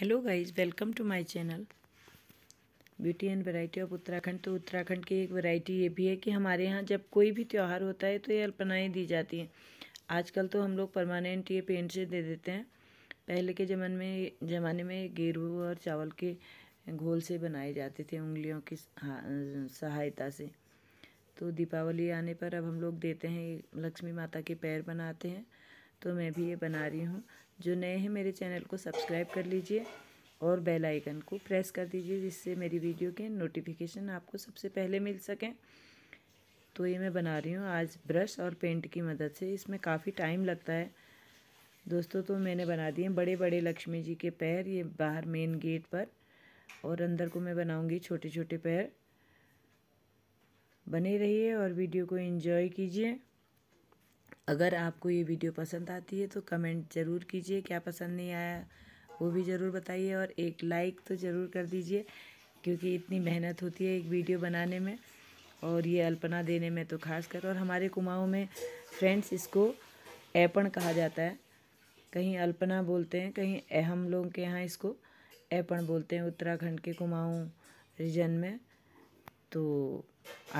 hello guys welcome to my channel beauty and variety of Uttarakhand तो उत्तराखंड की एक variety ये भी है कि हमारे यहाँ जब कोई भी त्यौहार होता है तो ये अल्पनाएँ दी जाती हैं आजकल तो हम लोग परमानेंट ये पेंट से दे देते हैं पहले के जमन में ज़माने में गेरू और चावल के घोल से बनाए जाते थे उंगलियों की हाँ, सहायता से तो दीपावली आने पर अब हम लोग देते हैं लक्ष्मी माता के पैर बनाते हैं तो मैं भी ये बना रही हूँ जो नए हैं मेरे चैनल को सब्सक्राइब कर लीजिए और बेल आइकन को प्रेस कर दीजिए जिससे मेरी वीडियो के नोटिफिकेशन आपको सबसे पहले मिल सकें तो ये मैं बना रही हूँ आज ब्रश और पेंट की मदद से इसमें काफ़ी टाइम लगता है दोस्तों तो मैंने बना दिए बड़े बड़े लक्ष्मी जी के पैर ये बाहर मेन गेट पर और अंदर को मैं बनाऊँगी छोटे छोटे पैर बने रहिए और वीडियो को इन्जॉय कीजिए अगर आपको ये वीडियो पसंद आती है तो कमेंट ज़रूर कीजिए क्या पसंद नहीं आया वो भी ज़रूर बताइए और एक लाइक तो ज़रूर कर दीजिए क्योंकि इतनी मेहनत होती है एक वीडियो बनाने में और ये अल्पना देने में तो खास कर और हमारे कुमाऊँ में फ्रेंड्स इसको ऐपण कहा जाता है कहीं अल्पना बोलते हैं कहीं अहम लोगों के यहाँ इसको ऐपण बोलते हैं उत्तराखंड के कुमाऊँ रीजन में तो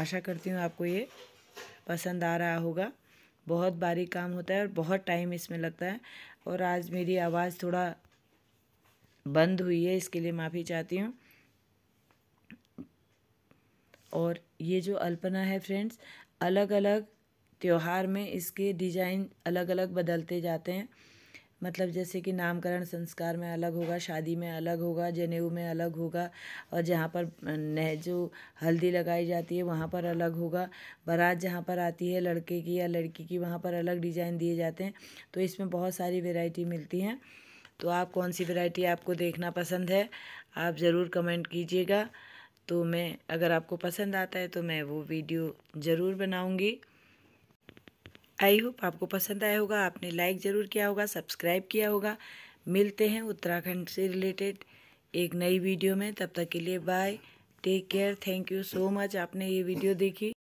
आशा करती हूँ आपको ये पसंद आ रहा होगा बहुत बारीक काम होता है और बहुत टाइम इसमें लगता है और आज मेरी आवाज़ थोड़ा बंद हुई है इसके लिए माफ़ी चाहती हूँ और ये जो अल्पना है फ्रेंड्स अलग अलग त्यौहार में इसके डिज़ाइन अलग अलग बदलते जाते हैं मतलब जैसे कि नामकरण संस्कार में अलग होगा शादी में अलग होगा जनेऊ में अलग होगा और जहाँ पर नह जो हल्दी लगाई जाती है वहाँ पर अलग होगा बारात जहाँ पर आती है लड़के की या लड़की की वहाँ पर अलग डिज़ाइन दिए जाते हैं तो इसमें बहुत सारी वेराइटी मिलती हैं तो आप कौन सी वेराइटी आपको देखना पसंद है आप ज़रूर कमेंट कीजिएगा तो मैं अगर आपको पसंद आता है तो मैं वो वीडियो ज़रूर बनाऊँगी आई होप आपको पसंद आया होगा आपने लाइक ज़रूर किया होगा सब्सक्राइब किया होगा मिलते हैं उत्तराखंड से रिलेटेड एक नई वीडियो में तब तक के लिए bye take care thank you so much आपने ये वीडियो देखी